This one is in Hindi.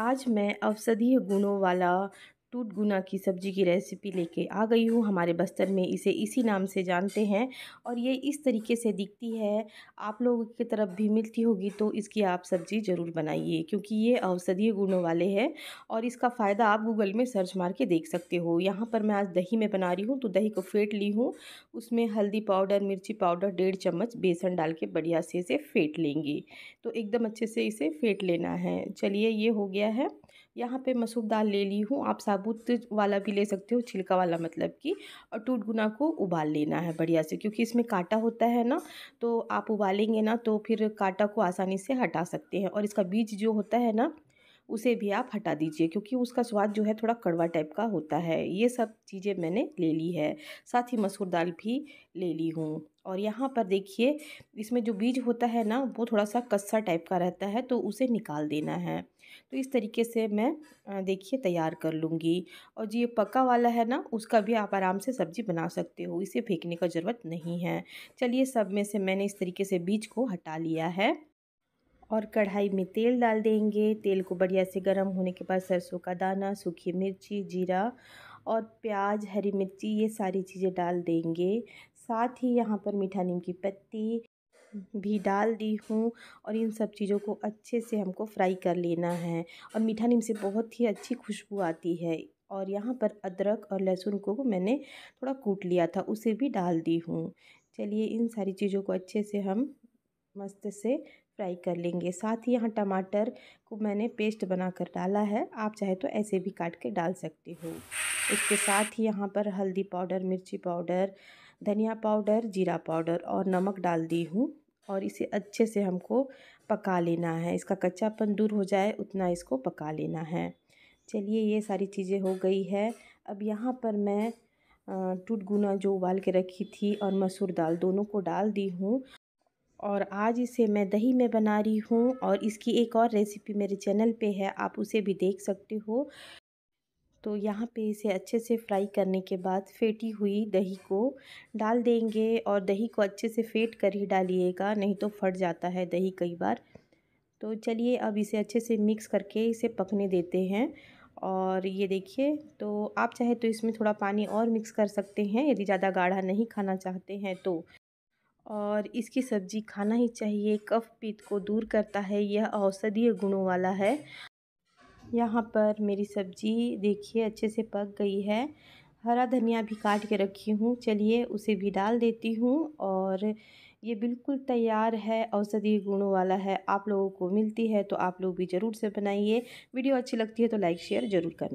आज मैं औषधीय गुणों वाला टूट गुना की सब्ज़ी की रेसिपी लेके आ गई हूँ हमारे बस्तर में इसे इसी नाम से जानते हैं और ये इस तरीके से दिखती है आप लोगों की तरफ भी मिलती होगी तो इसकी आप सब्ज़ी ज़रूर बनाइए क्योंकि ये औषधीय गुणों वाले हैं और इसका फ़ायदा आप गूगल में सर्च मार के देख सकते हो यहाँ पर मैं आज दही में बना रही हूँ तो दही को फेंट ली हूँ उसमें हल्दी पाउडर मिर्ची पाउडर डेढ़ चम्मच बेसन डाल के बढ़िया से इसे फेंट लेंगी तो एकदम अच्छे से इसे फेंट लेना है चलिए ये हो गया है यहाँ पर मसूर दाल ले ली हूँ आप साफ साबुत वाला भी ले सकते हो छिलका वाला मतलब कि और टूट गुना को उबाल लेना है बढ़िया से क्योंकि इसमें कांटा होता है ना तो आप उबालेंगे ना तो फिर कांटा को आसानी से हटा सकते हैं और इसका बीज जो होता है ना उसे भी आप हटा दीजिए क्योंकि उसका स्वाद जो है थोड़ा कड़वा टाइप का होता है ये सब चीज़ें मैंने ले ली है साथ ही मसूर दाल भी ले ली हूँ और यहाँ पर देखिए इसमें जो बीज होता है ना वो थोड़ा सा कस्सा टाइप का रहता है तो उसे निकाल देना है तो इस तरीके से मैं देखिए तैयार कर लूँगी और जो ये पक्का वाला है ना उसका भी आप आराम से सब्ज़ी बना सकते हो इसे फेंकने का ज़रूरत नहीं है चलिए सब में से मैंने इस तरीके से बीज को हटा लिया है और कढ़ाई में तेल डाल देंगे तेल को बढ़िया से गर्म होने के बाद सरसों का दाना सूखी मिर्ची जीरा और प्याज हरी मिर्ची ये सारी चीज़ें डाल देंगे साथ ही यहाँ पर मीठा नीम की पत्ती भी डाल दी हूँ और इन सब चीज़ों को अच्छे से हमको फ्राई कर लेना है और मीठा नीम से बहुत ही अच्छी खुशबू आती है और यहाँ पर अदरक और लहसुन को मैंने थोड़ा कूट लिया था उसे भी डाल दी हूँ चलिए इन सारी चीज़ों को अच्छे से हम मस्त से फ्राई कर लेंगे साथ ही यहाँ टमाटर को मैंने पेस्ट बनाकर डाला है आप चाहे तो ऐसे भी काट के डाल सकते हो इसके साथ ही यहाँ पर हल्दी पाउडर मिर्ची पाउडर धनिया पाउडर जीरा पाउडर और नमक डाल दी हूँ और इसे अच्छे से हमको पका लेना है इसका कच्चापन दूर हो जाए उतना इसको पका लेना है चलिए ये सारी चीज़ें हो गई है अब यहाँ पर मैं टूट गुना जो उबाल के रखी थी और मसूर दाल दोनों को डाल दी हूँ और आज इसे मैं दही में बना रही हूँ और इसकी एक और रेसिपी मेरे चैनल पे है आप उसे भी देख सकते हो तो यहाँ पे इसे अच्छे से फ्राई करने के बाद फेटी हुई दही को डाल देंगे और दही को अच्छे से फेट कर ही डालिएगा नहीं तो फट जाता है दही कई बार तो चलिए अब इसे अच्छे से मिक्स करके इसे पकने देते हैं और ये देखिए तो आप चाहे तो इसमें थोड़ा पानी और मिक्स कर सकते हैं यदि ज़्यादा गाढ़ा नहीं खाना चाहते हैं तो और इसकी सब्जी खाना ही चाहिए कफ पीत को दूर करता है यह औषधीय गुणों वाला है यहाँ पर मेरी सब्जी देखिए अच्छे से पक गई है हरा धनिया भी काट के रखी हूँ चलिए उसे भी डाल देती हूँ और ये बिल्कुल तैयार है औषधीय गुणों वाला है आप लोगों को मिलती है तो आप लोग भी ज़रूर से बनाइए वीडियो अच्छी लगती है तो लाइक शेयर ज़रूर करना